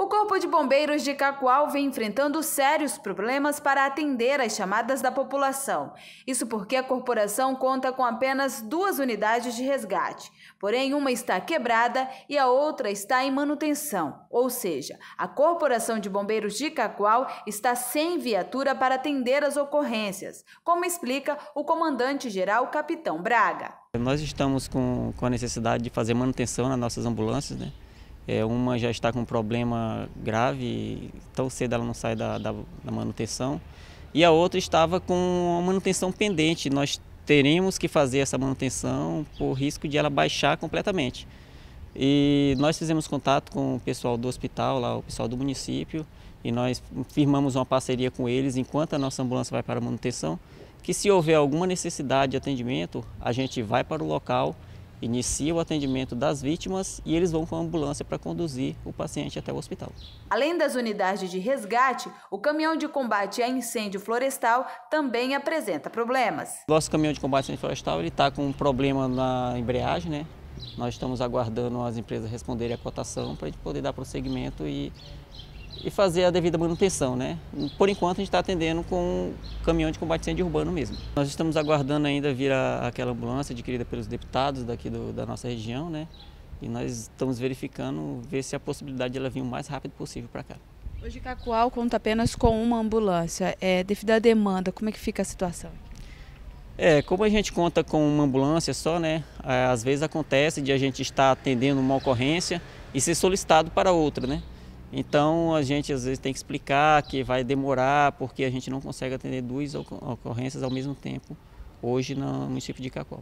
O Corpo de Bombeiros de Cacoal vem enfrentando sérios problemas para atender as chamadas da população. Isso porque a corporação conta com apenas duas unidades de resgate. Porém, uma está quebrada e a outra está em manutenção. Ou seja, a Corporação de Bombeiros de Cacoal está sem viatura para atender as ocorrências, como explica o comandante-geral Capitão Braga. Nós estamos com, com a necessidade de fazer manutenção nas nossas ambulâncias, né? É, uma já está com um problema grave, tão cedo ela não sai da, da, da manutenção. E a outra estava com uma manutenção pendente. Nós teremos que fazer essa manutenção por risco de ela baixar completamente. E nós fizemos contato com o pessoal do hospital, lá, o pessoal do município, e nós firmamos uma parceria com eles enquanto a nossa ambulância vai para a manutenção, que se houver alguma necessidade de atendimento, a gente vai para o local inicia o atendimento das vítimas e eles vão com a ambulância para conduzir o paciente até o hospital. Além das unidades de resgate, o caminhão de combate a incêndio florestal também apresenta problemas. Nosso caminhão de combate a incêndio florestal está com um problema na embreagem, né? Nós estamos aguardando as empresas responderem à cotação para a gente poder dar prosseguimento e e fazer a devida manutenção, né? Por enquanto a gente está atendendo com um caminhão de combate incêndio urbano mesmo. Nós estamos aguardando ainda vir a, aquela ambulância adquirida pelos deputados daqui do, da nossa região, né? E nós estamos verificando ver se a possibilidade de ela vir o mais rápido possível para cá. Hoje Cacoal conta apenas com uma ambulância. É, devido à demanda, como é que fica a situação? É, como a gente conta com uma ambulância só, né? É, às vezes acontece de a gente estar atendendo uma ocorrência e ser solicitado para outra, né? Então a gente às vezes tem que explicar que vai demorar porque a gente não consegue atender duas ocorrências ao mesmo tempo hoje no município de cacau.